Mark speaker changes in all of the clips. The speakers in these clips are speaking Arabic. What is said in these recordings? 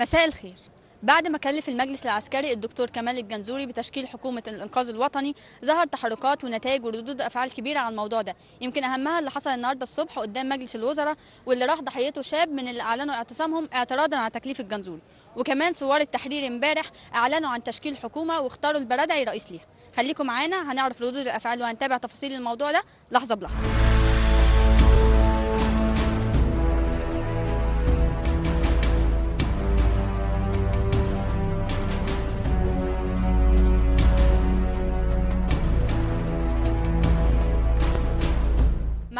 Speaker 1: مساء الخير بعد ما كلف المجلس العسكري الدكتور كمال الجنزوري بتشكيل حكومة الإنقاذ الوطني ظهر تحركات ونتائج وردود أفعال كبيرة على الموضوع ده يمكن أهمها اللي حصل النهاردة الصبح قدام مجلس الوزراء واللي راح ضحيته شاب من اللي أعلنوا اعتصامهم اعتراضا على تكليف الجنزوري وكمان صور التحرير امبارح أعلنوا عن تشكيل حكومة واختاروا البرادعي رئيس ليها خليكم معانا هنعرف ردود الأفعال وهنتابع تفاصيل الموضوع ده لحظة بلحظة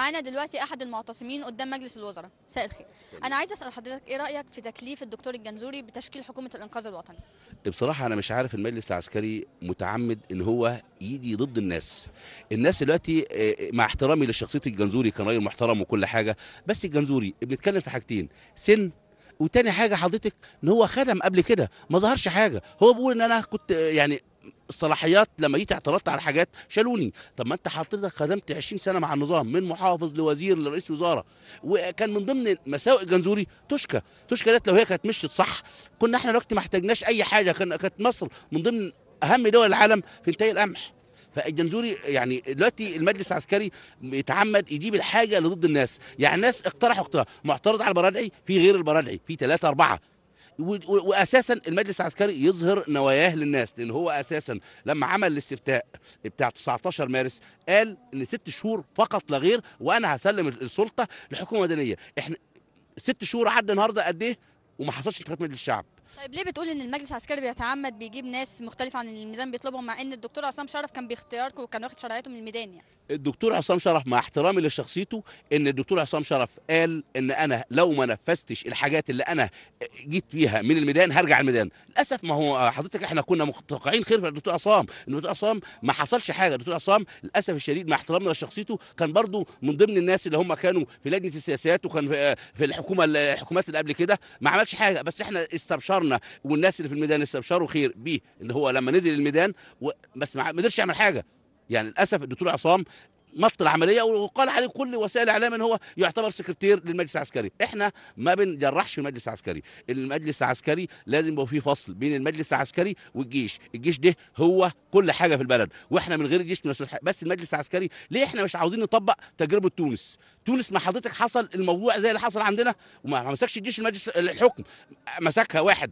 Speaker 1: معانا دلوقتي احد المعتصمين قدام مجلس الوزراء مساء الخير انا عايز اسال حضرتك ايه رايك في تكليف الدكتور الجنزوري بتشكيل حكومه الانقاذ الوطني
Speaker 2: بصراحه انا مش عارف المجلس العسكري متعمد ان هو يجي ضد الناس الناس دلوقتي آه، آه، مع احترامي لشخصيه الجنزوري كان راجل محترم وكل حاجه بس الجنزوري بنتكلم في حاجتين سن وتاني حاجه حضرتك ان هو خدم قبل كده ما ظهرش حاجه هو بيقول ان انا كنت آه، يعني الصلاحيات لما جيت اعترضت على حاجات شالوني طب ما انت حضرتك خدمت 20 سنه مع النظام من محافظ لوزير لرئيس وزاره وكان من ضمن مساوئ الجنزوري تشكى تشكى ديت لو هي كانت مشيت صح كنا احنا دلوقتي ما احتاجناش اي حاجه كان كانت مصر من ضمن اهم دول العالم في انتهاء القمح فالجنزوري يعني دلوقتي المجلس العسكري بيتعمد يجيب الحاجه اللي ضد الناس يعني ناس اقترحوا اقتراح معترض على البرادعي في غير البرادعي في ثلاثه اربعه واساسا المجلس العسكري يظهر نواياه للناس لان هو اساسا لما عمل الاستفتاء بتاع 19 مارس قال ان ست شهور فقط لا غير وانا هسلم السلطه لحكومه مدنيه احنا ست شهور عدى النهارده قد ايه وما حصلش انتخابات مجلس الشعب
Speaker 1: طيب ليه بتقول ان المجلس العسكري بيتعمد بيجيب ناس مختلفه عن اللي الميدان بيطلبهم مع ان الدكتور عصام شرف كان باختياركم وكان واخد شرعيته من الميدان يعني
Speaker 2: الدكتور عصام شرف مع احترامي لشخصيته ان الدكتور عصام شرف قال ان انا لو ما نفذتش الحاجات اللي انا جيت بيها من الميدان هرجع الميدان للاسف ما هو حضرتك احنا كنا متوقعين خير في الدكتور عصام الدكتور عصام ما حصلش حاجه الدكتور عصام للاسف الشديد مع احترامنا لشخصيته كان برضو من ضمن الناس اللي هم كانوا في لجنه السياسات وكان في آه، الحكومه الحكومات اللي قبل كده ما عملش حاجه بس احنا استبشرنا استبشرنا والناس اللي في الميدان استبشروا خير بيه اللي هو لما نزل الميدان و... بس ما قدرش يعمل حاجه يعني للاسف الدكتور عصام مط العمليه وقال عليه كل وسائل الاعلام ان هو يعتبر سكرتير للمجلس العسكري احنا ما بنجرحش في المجلس العسكري المجلس العسكري لازم يبقى فيه فصل بين المجلس العسكري والجيش الجيش ده هو كل حاجه في البلد واحنا من غير الجيش بس المجلس العسكري ليه احنا مش عاوزين نطبق تجربه تونس تونس ما حضرتك حصل الموضوع زي اللي حصل عندنا وما مسكش الجيش المجلس الحكم مسكها واحد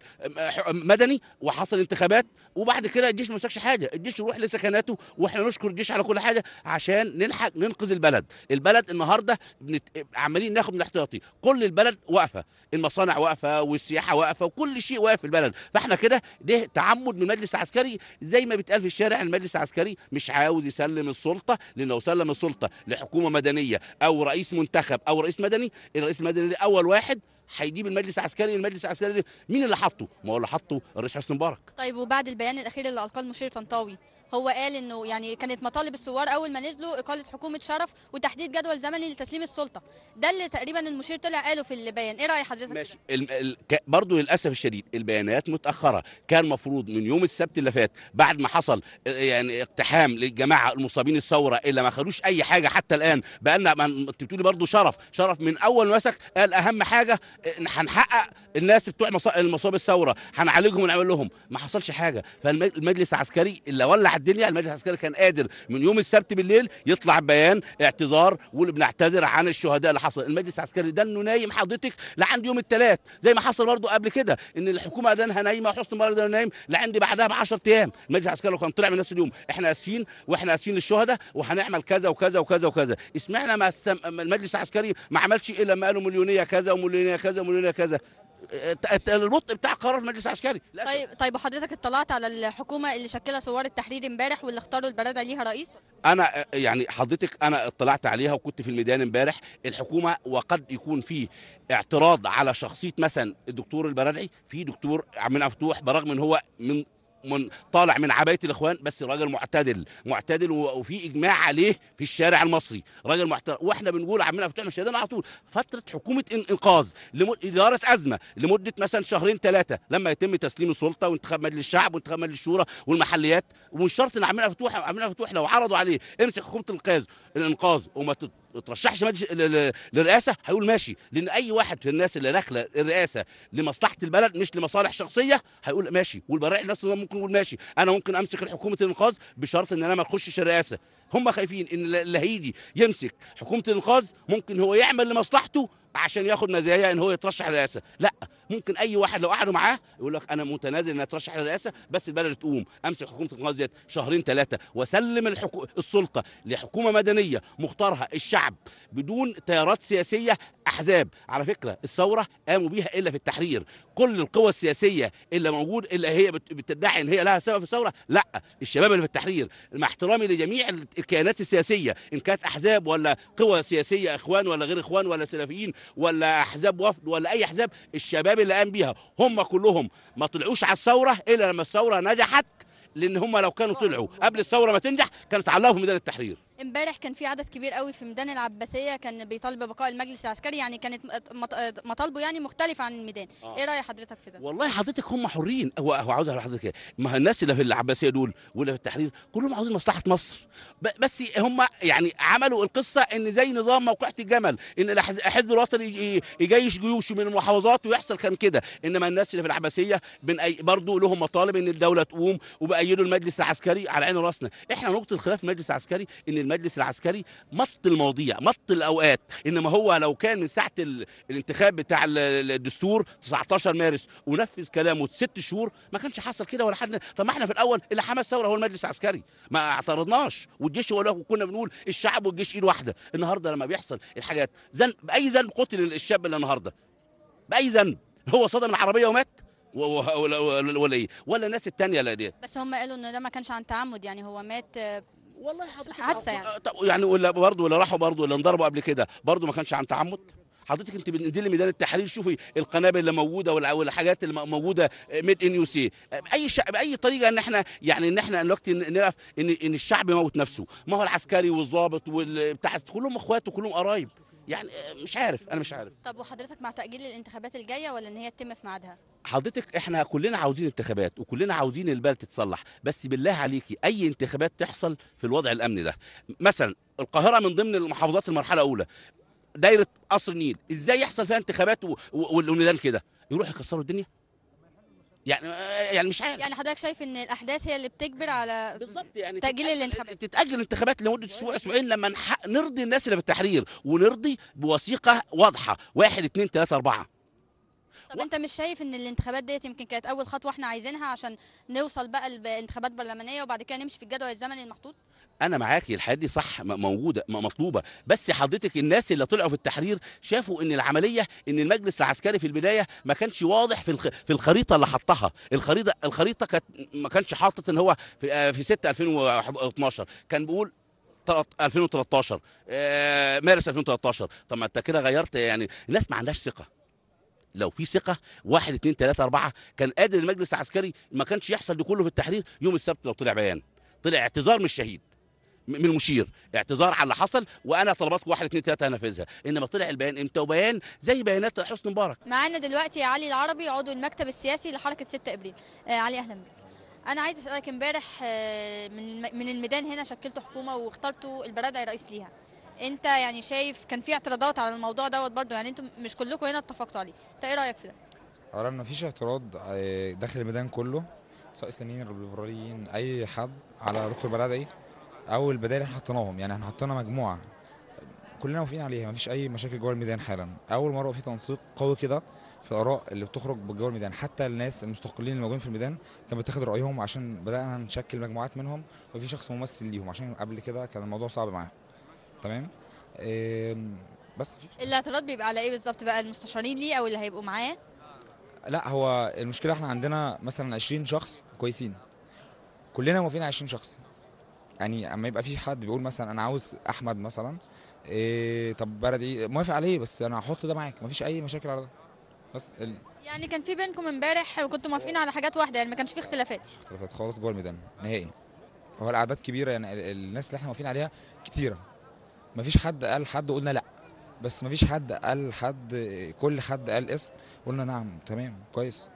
Speaker 2: مدني وحصل انتخابات وبعد كده الجيش ما مسكش حاجه الجيش يروح لسكناته واحنا نشكر الجيش على كل حاجه عشان نلحق ننقذ البلد البلد النهارده بنت... عمالين ناخد من الاحتياطي كل البلد واقفه المصانع واقفه والسياحه واقفه وكل شيء واقف في البلد فاحنا كده ده تعمد من المجلس العسكري زي ما بيتقال في الشارع المجلس العسكري مش عاوز يسلم السلطه لانه لو سلم السلطه لحكومه مدنيه او رئيس منتخب او رئيس مدني الرئيس المدني اول واحد هيجيب المجلس العسكري المجلس العسكري مين اللي حطه ما هو اللي حطه الرئيس حسني مبارك
Speaker 1: طيب وبعد البيان الاخير اللي القاه المشير طنطاوي هو قال انه يعني كانت مطالب الثوار اول ما نزلوا اقاله حكومه شرف وتحديد جدول زمني لتسليم السلطه ده اللي تقريبا المشير طلع قاله في البيان ايه راي حضرتك ماشي
Speaker 2: ال... ال... برضه للاسف الشديد البيانات متاخره كان المفروض من يوم السبت اللي فات بعد ما حصل آه، يعني اقتحام للجماعه المصابين الثوره اللي ما خدوش اي حاجه حتى الان بقى لنا انت بتقولي برضه شرف شرف من اول مسك قال اهم حاجه آه، هنحقق الناس بتوع مصاب الثوره هنعالجهم ونعمل لهم ما حصلش حاجه فالمجلس العسكري اللي ولع الدنيا المجلس العسكري كان قادر من يوم السبت بالليل يطلع بيان اعتذار ويقول بنعتذر عن الشهداء اللي حصل المجلس العسكري ده انه نايم حضرتك لعند يوم الثلاث زي ما حصل برضه قبل كده ان الحكومه اعلانها نايمه حسن مبارك ده نايم لعند بعدها ب 10 ايام المجلس العسكري لو كان طلع من نفس اليوم احنا اسفين واحنا اسفين للشهداء وهنعمل كذا وكذا وكذا وكذا اسمعنا ما استم... المجلس العسكري ما عملش الا ما قالوا مليونيه كذا ومليونيه كذا ومليونيه كذا البطء بتاع قرار مجلس عسكري
Speaker 1: طيب طيب وحضرتك اطلعت على الحكومه اللي شكلها صور التحرير امبارح واللي اختاروا البلد ليها رئيس
Speaker 2: انا يعني حضرتك انا اطلعت عليها وكنت في الميدان امبارح الحكومه وقد يكون في اعتراض على شخصيه مثلا الدكتور البرادعي في دكتور عبد المنعم فتوح برغم ان هو من من طالع من عبايه الاخوان بس راجل معتدل معتدل وفي اجماع عليه في الشارع المصري راجل معتدل واحنا بنقول عمنا فتوح مش على طول فتره حكومه انقاذ لمد... اداره ازمه لمده مثلا شهرين ثلاثه لما يتم تسليم السلطه وانتخاب مجلس الشعب وانتخاب مجلس الشورى والمحليات ومش شرط ان عمنا فتوح عمنا فتوح لو عرضوا عليه امسك حكومه الانقاذ الانقاذ وما ترشحش للرئاسه هيقول ماشي لان اي واحد في الناس اللي داخله الرئاسه لمصلحه البلد مش لمصالح شخصيه هيقول ماشي والبراعي الناس ممكن يقول ماشي انا ممكن امسك حكومه الانقاذ بشرط ان انا ما اخشش الرئاسه هم خايفين ان اللي هيجي يمسك حكومه الانقاذ ممكن هو يعمل لمصلحته عشان ياخد مزايا ان هو يترشح للرئاسه لا ممكن اي واحد لو قعدوا معاه يقول لك انا متنازل ان اترشح للرئاسه بس البلد تقوم امسك حكومه القناه ديت شهرين ثلاثه واسلم الحكو... السلطه لحكومه مدنيه مختارها الشعب بدون تيارات سياسيه احزاب على فكره الثوره قاموا بيها الا في التحرير كل القوى السياسيه اللي موجود اللي هي بتدعي ان هي لها سبب في الثوره لا الشباب اللي في التحرير مع احترامي لجميع الكيانات السياسيه ان كانت احزاب ولا قوى سياسيه اخوان ولا غير اخوان ولا سلفيين ولا احزاب وفد ولا اي احزاب الشباب اللي قام بيها هم كلهم ما طلعوش على الثوره الا لما الثوره نجحت لان هم لو كانوا طلعوا قبل الثوره ما تنجح كانت علقوا في ميدان التحرير
Speaker 1: امبارح كان في عدد كبير قوي في ميدان العباسيه كان بيطالب ببقاء المجلس العسكري يعني كانت مطالبه يعني مختلفه عن الميدان آه. ايه راي حضرتك في ده
Speaker 2: والله حضرتك هم حرين هو هو عاوز حضرتك ايه ما الناس اللي في العباسيه دول واللي في التحرير كلهم عاوزين مصلحه مصر بس هم يعني عملوا القصه ان زي نظام موقعه الجمل ان الحزب الوطني يجيش جيوشه من المحافظات ويحصل كان كده انما الناس اللي في العباسيه برضه لهم مطالب ان الدوله تقوم وبايدوا المجلس العسكري على عين راسنا احنا نقطه الخلاف في المجلس العسكري ان المجلس العسكري مط المواضيع مط الاوقات انما هو لو كان من ساعه الانتخاب بتاع الدستور 19 مارس ونفذ كلامه ست شهور ما كانش حصل كده ولا حد طب ما احنا في الاول اللي حماس ثوره هو المجلس العسكري ما اعترضناش والجيش هو كنا بنقول الشعب والجيش ايد واحده النهارده لما بيحصل الحاجات زن... باي ذنب قتل الشاب اللي النهارده باي ذنب هو صدم العربيه ومات ولا ولا ايه ولا الناس التانيه اللي دي
Speaker 1: بس هم قالوا ان ده ما كانش عن تعمد يعني هو مات والله حادثه يعني طب يعني
Speaker 2: ولا برضه ولا راحوا برضه ولا انضربوا قبل كده برضه ما كانش عن تعمد حضرتك انت بتنزلي ميدان التحرير شوفي القنابل اللي موجوده والحاجات اللي موجوده ميد ان يو سي باي شعب باي طريقه ان احنا يعني ان احنا دلوقتي نعرف ان ان الشعب موت نفسه ما هو العسكري والضابط والبتاع كلهم اخوات وكلهم قرايب يعني آه، مش عارف انا مش عارف
Speaker 1: طب وحضرتك مع تاجيل الانتخابات الجايه ولا ان هي تتم في ميعادها
Speaker 2: حضرتك احنا كلنا عاوزين انتخابات وكلنا عاوزين البلد تتصلح بس بالله عليكي اي انتخابات تحصل في الوضع الامني ده مثلا القاهره من ضمن المحافظات المرحله الاولى دايره قصر النيل ازاي يحصل فيها انتخابات والميدان كده يروح يكسروا الدنيا يعني آه، يعني مش عارف
Speaker 1: يعني حضرتك شايف ان الاحداث هي اللي بتجبر على بالظبط يعني تاجيل الانتخابات
Speaker 2: تتاجل الانتخابات لمده اسبوع اسبوعين لما نرضي الناس اللي بالتحرير ونرضي بوثيقه واضحه واحد اثنين ثلاثه اربعه
Speaker 1: طب و... انت مش شايف ان الانتخابات ديت يمكن كانت اول خطوه احنا عايزينها عشان نوصل بقى لانتخابات برلمانيه وبعد كده نمشي في الجدول الزمني المحطوط
Speaker 2: انا معاكي الحاجات دي صح موجوده مطلوبه بس حضرتك الناس اللي طلعوا في التحرير شافوا ان العمليه ان المجلس العسكري في البدايه ما كانش واضح في في الخريطه اللي حطها الخريطه الخريطه كانت ما كانش حاطط ان هو في, آه، في 6 2012 كان بيقول 2013 آه، مارس 2013 طب ما انت كده غيرت يعني الناس ما عندهاش ثقه لو في ثقه واحد اثنين ثلاثه اربعه كان قادر المجلس العسكري ما كانش يحصل ده كله في التحرير يوم السبت لو طلع بيان طلع اعتذار من الشهيد من المشير اعتذار على اللي حصل وانا طلباتكم واحد اثنين ثلاثه هنفذها انما طلع البيان امتى وبيان زي بيانات حسني مبارك
Speaker 1: معانا دلوقتي علي العربي عضو المكتب السياسي لحركه 6 ابريل آه علي اهلا بك انا عايز اسالك امبارح آه، من من الميدان هنا شكلتوا حكومه واخترتوا البرادعي رئيس ليها انت يعني شايف كان في اعتراضات على الموضوع دوت برضو يعني انتم مش كلكم هنا اتفقتوا عليه انت ايه رايك في ده
Speaker 3: اولا ما فيش اعتراض آه، داخل الميدان كله سواء اسلاميين ليبراليين اي حد على دكتور برادعي إيه. او البدائل اللي حطيناهم يعني احنا حطينا مجموعه كلنا موافقين عليها مفيش اي مشاكل جوه الميدان حالا اول مره في تنسيق قوي كده في الاراء اللي بتخرج جوه الميدان حتى الناس المستقلين اللي موجودين في الميدان كان بتاخد رايهم عشان بدانا نشكل مجموعات منهم وفي شخص ممثل ليهم عشان قبل كده كان الموضوع صعب معاهم تمام بس
Speaker 1: الاعتراض بيبقى على ايه بالظبط بقى المستشارين ليه او اللي هيبقوا معاه
Speaker 3: لا هو المشكله احنا عندنا مثلا 20 شخص كويسين كلنا موافقين على 20 شخص يعني اما يبقى في حد بيقول مثلا انا عاوز احمد مثلا إيه طب بلد إيه موافق عليه بس انا هحط ده معاك مفيش اي مشاكل على ده بس ال...
Speaker 1: يعني كان في بينكم امبارح وكنتوا موافقين على حاجات واحده يعني ما كانش في اختلافات
Speaker 3: اختلافات خالص جوه الميدان نهائي هو الاعداد كبيره يعني الناس اللي احنا موافقين عليها كتيره مفيش حد قال حد وقلنا لا بس مفيش حد قال حد كل حد قال اسم قلنا نعم تمام كويس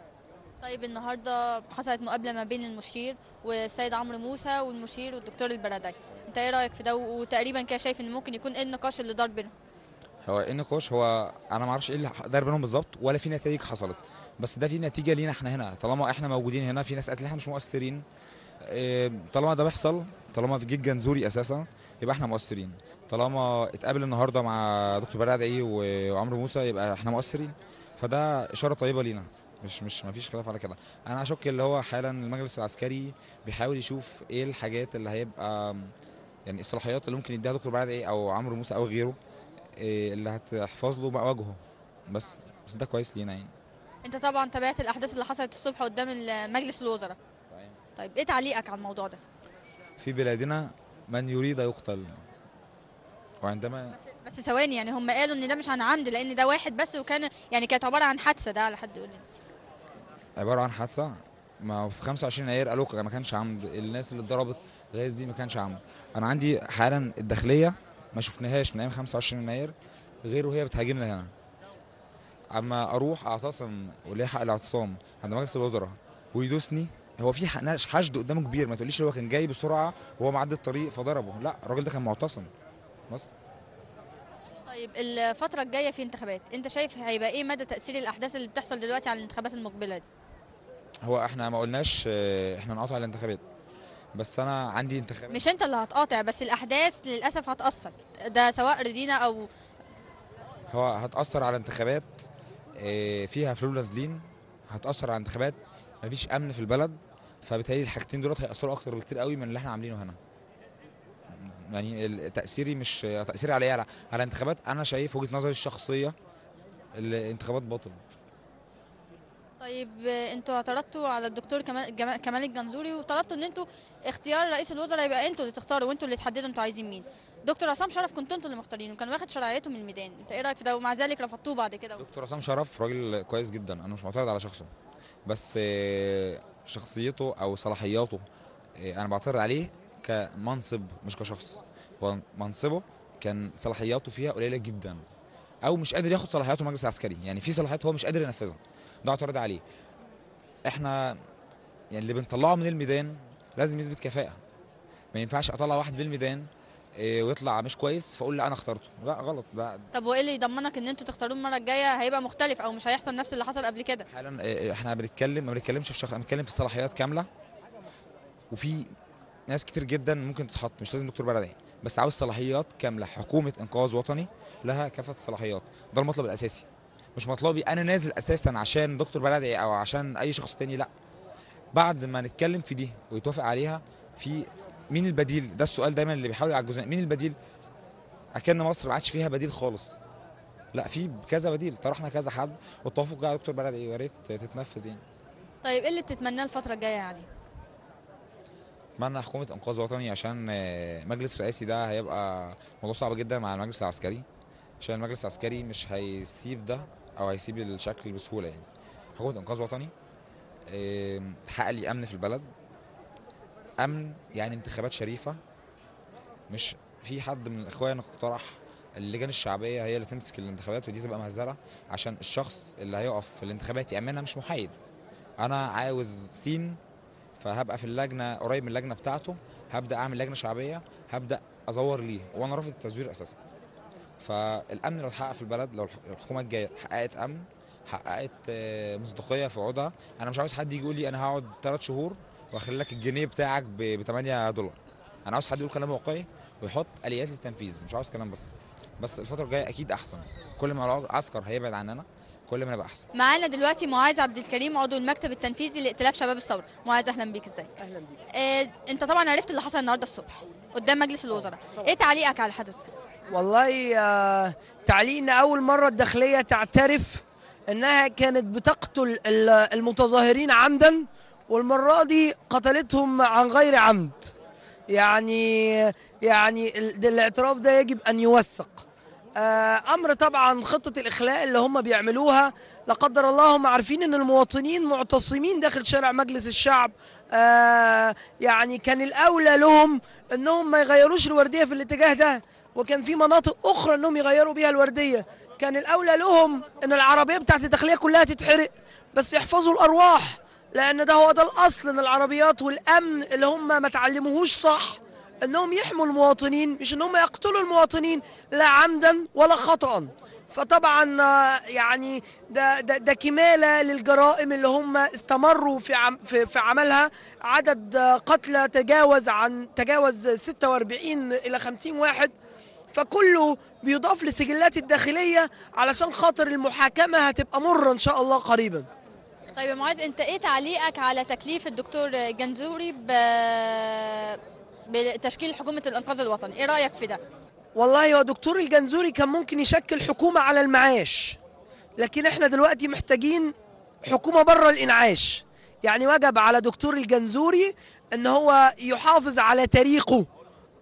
Speaker 1: طيب النهارده حصلت مقابله ما بين المشير والسيد عمرو موسى والمشير والدكتور البرادعي انت ايه رايك في ده وتقريبا كده شايف ان ممكن يكون ايه النقاش اللي دار بينهم
Speaker 3: هو ايه النقاش هو انا ما اعرفش ايه اللي دار بينهم بالظبط ولا في نتائج حصلت بس ده في نتيجه لينا احنا هنا طالما احنا موجودين هنا في ناس قالت احنا مش مؤثرين إيه طالما ده بيحصل طالما في جيت جنزوري اساسا يبقى احنا مؤثرين طالما اتقابل النهارده مع دكتور برادعي وعمرو موسى يبقى احنا مؤثرين فده اشاره طيبه لينا مش مش ما فيش خلاف على كده انا اشك اللي هو حالا المجلس العسكري بيحاول يشوف ايه الحاجات اللي هيبقى يعني الصلاحيات اللي ممكن يديها دكتور بعد ايه او عمرو موسى او غيره إيه اللي هتحفظ له بقى وجهه بس بس ده كويس لينا يعني
Speaker 1: انت طبعا تابعت الاحداث اللي حصلت الصبح قدام مجلس الوزراء طيب. طيب ايه تعليقك على الموضوع ده
Speaker 3: في بلادنا من يريد يقتل وعندما
Speaker 1: بس, ثواني يعني هم قالوا ان ده مش عن عمد لان ده واحد بس وكان يعني كانت عباره عن حادثه ده على حد يقول لي
Speaker 3: عباره عن حادثه ما في 25 يناير قالوا ما كانش عمد الناس اللي اتضربت غاز دي ما كانش عمد انا عندي حالا الداخليه ما شفناهاش من ايام 25 يناير غير وهي بتهاجمنا هنا اما اروح اعتصم وليه حق الاعتصام عند مجلس الوزراء ويدوسني هو في حشد قدامه كبير ما تقوليش هو كان جاي بسرعه وهو معدي الطريق فضربه لا الراجل ده كان معتصم بس
Speaker 1: طيب الفتره الجايه في انتخابات انت شايف هيبقى ايه مدى تاثير الاحداث اللي بتحصل دلوقتي على الانتخابات المقبله دي
Speaker 3: هو احنا ما قلناش آه، احنا نقطع الانتخابات بس انا عندي انتخابات مش
Speaker 1: انت اللي هتقاطع بس الاحداث للاسف هتاثر ده سواء ردينا او
Speaker 3: هو هتاثر على انتخابات آه، فيها فلول نازلين هتاثر على انتخابات مفيش امن في البلد فبالتالي الحاجتين دولت هياثروا اكتر بكتير قوي من اللي احنا عاملينه هنا يعني تاثيري مش تاثيري إيه؟ على على انتخابات انا شايف وجهه نظري الشخصيه الانتخابات باطل
Speaker 1: طيب انتوا اعترضتوا على الدكتور كمال كمال الجنزوري وطلبتوا ان انتوا اختيار رئيس الوزراء يبقى انتوا اللي تختاروا وانتوا اللي تحددوا انتوا عايزين مين دكتور عصام شرف كنت انتوا اللي مختارينه كان واخد شرعيته من الميدان انت ايه رايك في ده ومع ذلك رفضتوه بعد كده دكتور عصام
Speaker 3: شرف راجل كويس جدا انا مش معترض على شخصه بس آه، شخصيته او صلاحياته آه، انا بعترض عليه كمنصب مش كشخص منصبه كان صلاحياته فيها قليله جدا او مش قادر ياخد صلاحياته المجلس العسكري يعني في صلاحيات هو مش قادر ينفذها ده اعتراض عليه احنا يعني اللي بنطلعه من الميدان لازم يثبت كفاءه ما ينفعش اطلع واحد بالميدان آه، ويطلع مش كويس فاقول لا انا اخترته لا غلط ده
Speaker 1: طب وايه اللي يضمنك ان انتوا تختاروه المره الجايه هيبقى مختلف او مش هيحصل نفس اللي حصل قبل كده حالا
Speaker 3: آه، آه، احنا بنتكلم ما بنتكلمش في شخص بنتكلم في صلاحيات كامله وفي ناس كتير جدا ممكن تتحط مش لازم دكتور بلدي بس عاوز صلاحيات كامله حكومه انقاذ وطني لها كافه الصلاحيات ده المطلب الاساسي مش مطلوبي انا نازل اساسا عشان دكتور بلدي او عشان اي شخص تاني لا بعد ما نتكلم في دي ويتوافق عليها في مين البديل ده السؤال دايما اللي بيحاول يعجزنا مين البديل اكن مصر ما عادش فيها بديل خالص لا في كذا بديل طرحنا كذا حد والتوافق جاء دكتور بلدي يا ريت تتنفذ يعني
Speaker 1: طيب ايه اللي بتتمناه الفتره الجايه يعني
Speaker 3: اتمنى حكومه انقاذ وطني عشان آه، مجلس رئاسي ده هيبقى موضوع صعب جدا مع المجلس العسكري عشان المجلس العسكري مش هيسيب ده او هيسيب الشكل بسهوله يعني حكومه انقاذ وطني تحقق لي امن في البلد امن يعني انتخابات شريفه مش في حد من الاخوان يعني اقترح اللجان الشعبيه هي اللي تمسك الانتخابات ودي تبقى مهزله عشان الشخص اللي هيقف في الانتخابات يامنها مش محايد انا عاوز سين فهبقى في اللجنه قريب من اللجنه بتاعته هبدا اعمل لجنه شعبيه هبدا ازور ليه وانا رافض التزوير اساسا فالامن لو اتحقق في البلد لو الحكومه الجايه حققت امن حققت آه، مصداقيه في وضعها انا مش عاوز حد يجي يقول لي انا هقعد ثلاث شهور واخلي لك الجنيه بتاعك ب 8 دولار انا عاوز حد يقول كلام واقعي ويحط اليات للتنفيذ مش عاوز كلام بس بس الفتره الجايه اكيد احسن كل ما العسكر هيبعد عننا كل ما نبقى احسن
Speaker 1: معانا دلوقتي معاذ عبد الكريم عضو المكتب التنفيذي لائتلاف شباب الثوره معاذ اهلا بيك ازيك اهلا بيك إيه انت طبعا عرفت اللي حصل النهارده الصبح قدام مجلس الوزراء ايه تعليقك على الحدث ده
Speaker 4: والله آه، تعليقنا أول مرة الداخلية تعترف أنها كانت بتقتل المتظاهرين عمدا والمرة دي قتلتهم عن غير عمد يعني يعني الاعتراف ده يجب أن يوثق آه، امر طبعا خطه الاخلاء اللي هم بيعملوها لا قدر الله هم عارفين ان المواطنين معتصمين داخل شارع مجلس الشعب آه، يعني كان الاولى لهم انهم ما يغيروش الورديه في الاتجاه ده وكان في مناطق اخرى انهم يغيروا بيها الورديه كان الاولى لهم ان العربيه بتاعت الداخليه كلها تتحرق بس يحفظوا الارواح لان ده هو ده الاصل ان العربيات والامن اللي هم ما تعلموهوش صح انهم يحموا المواطنين مش ان هم يقتلوا المواطنين لا عمدا ولا خطا فطبعا آه، يعني ده ده, ده كماله للجرائم اللي هم استمروا في عم في, في عملها عدد آه، قتلى تجاوز عن تجاوز 46 الى 50 واحد فكله بيضاف للسجلات الداخليه علشان خاطر المحاكمه هتبقى مره ان شاء الله قريبا
Speaker 1: طيب يا معاذ انت ايه تعليقك على تكليف الدكتور جنزوري ب... بتشكيل حكومه الانقاذ الوطني ايه رايك في ده
Speaker 4: والله هو دكتور الجنزوري كان ممكن يشكل حكومه على المعاش لكن احنا دلوقتي محتاجين حكومه بره الانعاش يعني وجب على دكتور الجنزوري ان هو يحافظ على تاريخه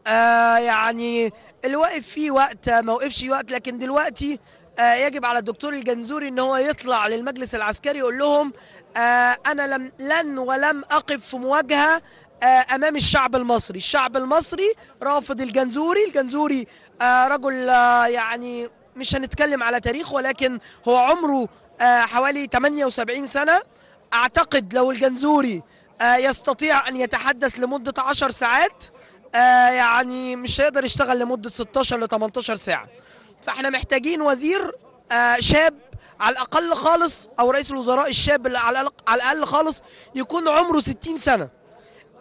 Speaker 4: آه يعني الوقف فيه وقت آه، ما وقفش وقت لكن دلوقتي آه يجب على الدكتور الجنزوري ان هو يطلع للمجلس العسكري يقول لهم آه انا لم لن ولم اقف في مواجهه آه، امام الشعب المصري الشعب المصري رافض الجنزوري الجنزوري آه، رجل يعني مش هنتكلم على تاريخ ولكن هو عمره حوالي 78 سنه اعتقد لو الجنزوري يستطيع ان يتحدث لمده 10 ساعات آه يعني مش هيقدر يشتغل لمده 16 ل 18 ساعه فاحنا محتاجين وزير آه شاب على الاقل خالص او رئيس الوزراء الشاب اللي على الاقل خالص يكون عمره 60 سنه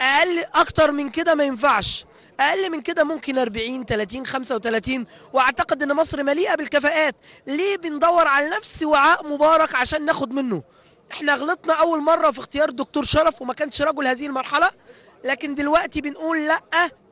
Speaker 4: اقل اكتر من كده ما ينفعش اقل من كده ممكن 40 30 35 واعتقد ان مصر مليئه بالكفاءات ليه بندور على نفس وعاء مبارك عشان ناخد منه احنا غلطنا اول مره في اختيار الدكتور شرف وما كانش رجل هذه المرحله لكن دلوقتي بنقول لا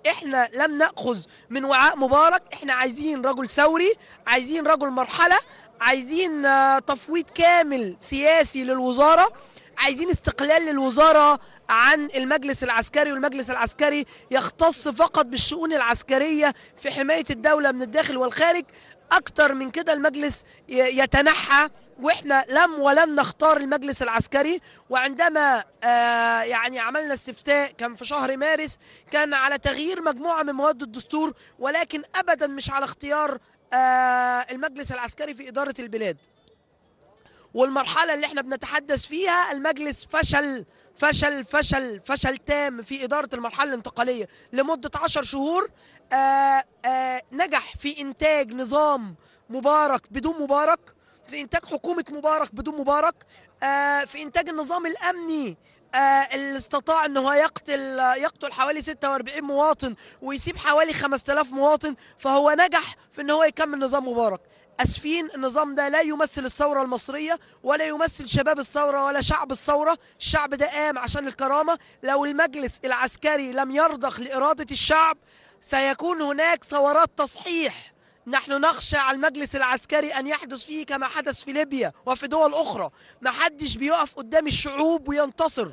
Speaker 4: احنا لم ناخذ من وعاء مبارك احنا عايزين رجل ثوري عايزين رجل مرحله عايزين آه، تفويض كامل سياسي للوزاره عايزين استقلال للوزاره عن المجلس العسكري والمجلس العسكري يختص فقط بالشؤون العسكريه في حمايه الدوله من الداخل والخارج اكتر من كده المجلس يتنحى واحنا لم ولن نختار المجلس العسكري وعندما آه يعني عملنا استفتاء كان في شهر مارس كان على تغيير مجموعه من مواد الدستور ولكن ابدا مش على اختيار آه المجلس العسكري في اداره البلاد والمرحله اللي احنا بنتحدث فيها المجلس فشل فشل فشل فشل تام في إدارة المرحلة الانتقالية لمدة عشر شهور آه آه نجح في إنتاج نظام مبارك بدون مبارك في انتاج حكومه مبارك بدون مبارك آه، في انتاج النظام الامني آه، اللي استطاع ان هو يقتل يقتل حوالي 46 مواطن ويسيب حوالي 5000 مواطن فهو نجح في ان هو يكمل نظام مبارك اسفين النظام ده لا يمثل الثوره المصريه ولا يمثل شباب الثوره ولا شعب الثوره الشعب ده قام عشان الكرامه لو المجلس العسكري لم يرضخ لاراده الشعب سيكون هناك ثورات تصحيح نحن نخشى على المجلس العسكري أن يحدث فيه كما حدث في ليبيا وفي دول أخرى ما حدش بيقف قدام الشعوب وينتصر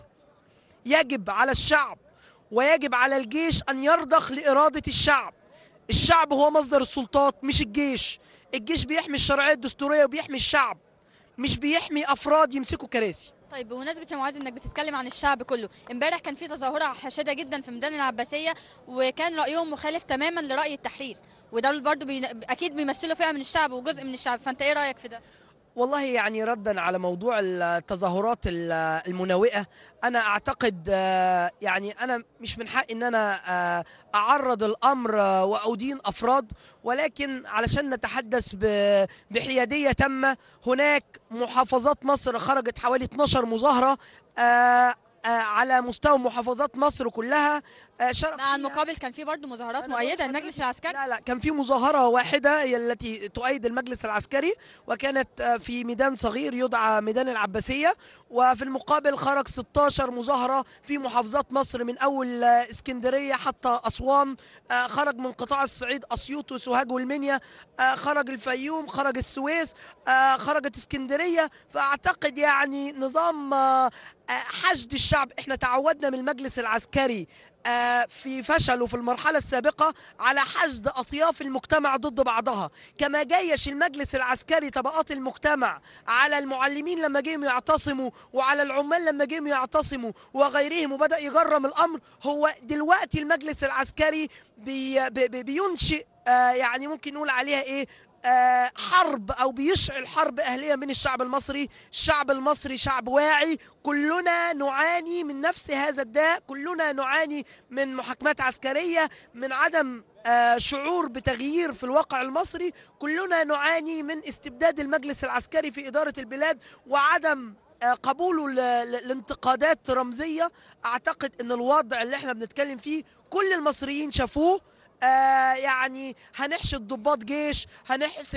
Speaker 4: يجب على الشعب ويجب على الجيش أن يرضخ لإرادة الشعب الشعب هو مصدر السلطات مش الجيش الجيش بيحمي الشرعية الدستورية وبيحمي الشعب مش بيحمي أفراد يمسكوا كراسي
Speaker 1: طيب بمناسبه يا معاذ انك بتتكلم عن الشعب كله امبارح كان في تظاهره حشده جدا في ميدان العباسيه وكان رايهم مخالف تماما لراي التحرير ودول برضو بي... اكيد بيمثلوا فئه من الشعب وجزء من الشعب فانت ايه رايك في ده
Speaker 4: والله يعني ردا على موضوع التظاهرات المنوئه انا اعتقد آه، يعني انا مش من حق ان انا آه، اعرض الامر وادين افراد ولكن علشان نتحدث بحياديه تامه هناك محافظات مصر خرجت حوالي 12 مظاهره آه، آه، على مستوى محافظات مصر كلها آه، شرف
Speaker 1: مع المقابل كان في برضه مظاهرات مؤيده
Speaker 4: للمجلس العسكري لا لا كان في مظاهره واحده هي التي تؤيد المجلس العسكري وكانت آه، في ميدان صغير يدعى ميدان العباسيه وفي المقابل خرج 16 مظاهره في محافظات مصر من اول اسكندريه حتى اسوان خرج من قطاع الصعيد اسيوط وسوهاج والمنيا خرج الفيوم خرج السويس خرجت اسكندريه فاعتقد يعني نظام آه، حشد الشعب احنا تعودنا من المجلس العسكري آه، في فشله في المرحلة السابقة على حشد أطياف المجتمع ضد بعضها كما جيش المجلس العسكري طبقات المجتمع على المعلمين لما جيهم يعتصموا وعلى العمال لما جيهم يعتصموا وغيرهم وبدأ يجرم الأمر هو دلوقتي المجلس العسكري بي بي بينشئ آه، يعني ممكن نقول عليها ايه آه، حرب أو بيشعل حرب أهلية من الشعب المصري الشعب المصري شعب واعي كلنا نعاني من نفس هذا الداء كلنا نعاني من محاكمات عسكرية من عدم آه، شعور بتغيير في الواقع المصري كلنا نعاني من استبداد المجلس العسكري في إدارة البلاد وعدم آه، قبوله لانتقادات رمزية أعتقد أن الوضع اللي احنا بنتكلم فيه كل المصريين شافوه آه، يعني هنحشد ضباط جيش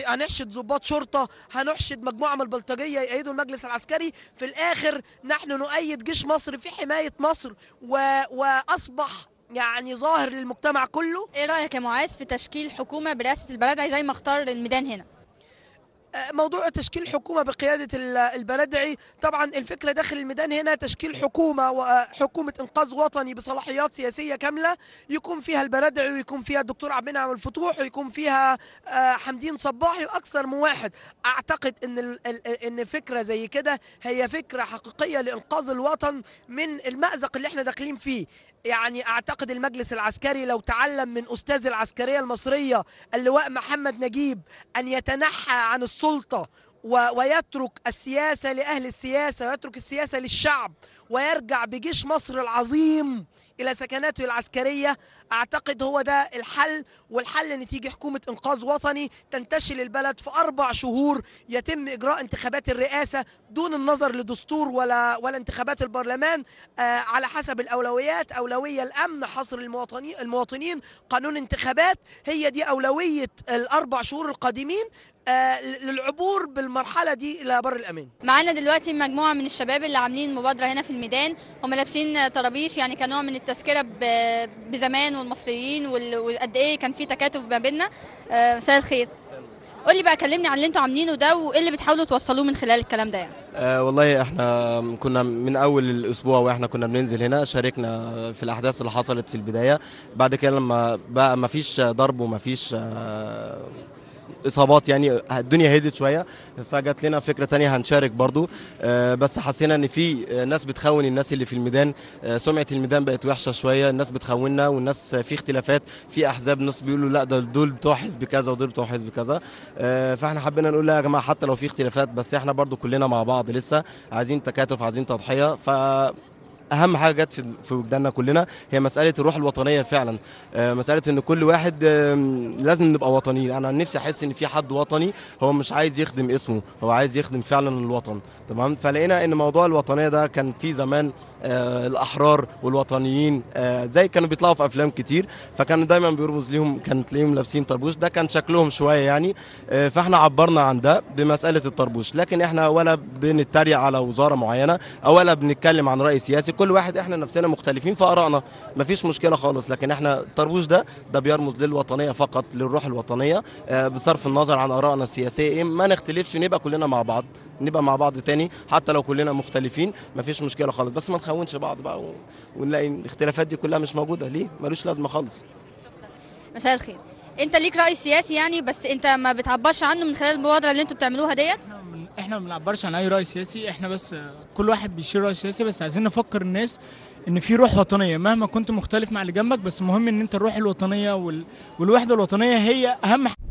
Speaker 4: هنحشد ضباط شرطه هنحشد مجموعه من البلطجيه يأيدوا المجلس العسكري في الاخر نحن نؤيد جيش مصر في حمايه مصر و... واصبح يعني ظاهر للمجتمع كله
Speaker 1: ايه رايك يا معاذ في تشكيل حكومه برئاسه البلد زي ما اختار الميدان هنا
Speaker 4: موضوع تشكيل حكومه بقياده البلدعي طبعا الفكره داخل الميدان هنا تشكيل حكومه وحكومه آه، انقاذ وطني بصلاحيات سياسيه كامله يكون فيها البلدعي ويكون فيها الدكتور عبد المنعم الفتوح ويكون فيها آه، حمدين صباحي واكثر من واحد اعتقد ان ان فكره زي كده هي فكره حقيقيه لانقاذ الوطن من المازق اللي احنا داخلين فيه يعني اعتقد المجلس العسكري لو تعلم من استاذ العسكريه المصريه اللواء محمد نجيب ان يتنحى عن السلطه ويترك السياسة لأهل السياسة ويترك السياسة للشعب ويرجع بجيش مصر العظيم إلى سكناته العسكرية أعتقد هو ده الحل والحل نتيجة حكومة إنقاذ وطني تنتشل البلد في أربع شهور يتم إجراء انتخابات الرئاسة دون النظر لدستور ولا ولا انتخابات البرلمان آه على حسب الأولويات أولوية الأمن حصر المواطنين المواطنين قانون انتخابات هي دي أولوية الأربع شهور القادمين آه، للعبور بالمرحله دي الى بر الامان
Speaker 1: معانا دلوقتي مجموعه من الشباب اللي عاملين مبادره هنا في الميدان هم لابسين طرابيش يعني كنوع من التذكره بزمان والمصريين وقد ايه كان في تكاتف ما بيننا آه، مساء الخير قول لي بقى كلمني عن اللي انتوا عاملينه ده وايه اللي بتحاولوا توصلوه من خلال الكلام ده يعني
Speaker 5: أه والله احنا كنا من اول الاسبوع واحنا كنا بننزل هنا شاركنا في الاحداث اللي حصلت في البدايه بعد كده لما بقى ما فيش ضرب وما فيش أه اصابات يعني الدنيا هدت شويه فجت لنا فكره ثانيه هنشارك برضو آه، بس حسينا ان في ناس بتخون الناس اللي في الميدان آه، سمعه الميدان بقت وحشه شويه الناس بتخوننا والناس في اختلافات في احزاب ناس بيقولوا لا ده دول بتوع حزب كذا ودول بتوع حزب كذا آه، فاحنا حبينا نقول لا يا جماعه حتى لو في اختلافات بس احنا برضو كلنا مع بعض لسه عايزين تكاتف عايزين تضحيه ف اهم حاجه جت في وجداننا كلنا هي مساله الروح الوطنيه فعلا آه، مساله ان كل واحد لازم نبقى وطنيين انا نفسي احس ان في حد وطني هو مش عايز يخدم اسمه هو عايز يخدم فعلا الوطن تمام فلقينا ان موضوع الوطنيه ده كان في زمان آه، الاحرار والوطنيين آه، زي كانوا بيطلعوا في افلام كتير فكانوا دايما بيرمز ليهم كان تلاقيهم لابسين طربوش ده كان شكلهم شويه يعني فاحنا عبرنا عن ده بمساله الطربوش لكن احنا ولا بنتريق على وزاره معينه ولا بنتكلم عن راي سياسي كل واحد احنا نفسنا مختلفين في ارائنا مفيش مشكله خالص لكن احنا الطربوش ده ده بيرمز للوطنيه فقط للروح الوطنيه آه، بصرف النظر عن ارائنا السياسيه إيه، ما نختلفش نبقى كلنا مع بعض نبقى مع بعض تاني حتى لو كلنا مختلفين مفيش مشكله خالص بس ما نخونش بعض بقى ونلاقي الاختلافات دي كلها مش موجوده ليه ملوش لازمه خالص
Speaker 1: مساء الخير انت ليك راي سياسي يعني بس انت ما بتعبرش عنه من خلال المبادره اللي انتوا بتعملوها ديت
Speaker 5: احنا ما بنعبرش عن اي راي سياسي احنا بس كل واحد بيشير راي سياسي بس عايزين نفكر الناس ان في روح وطنيه مهما كنت مختلف مع اللي جنبك بس المهم ان انت الروح الوطنيه وال... والوحده الوطنيه هي اهم حاجه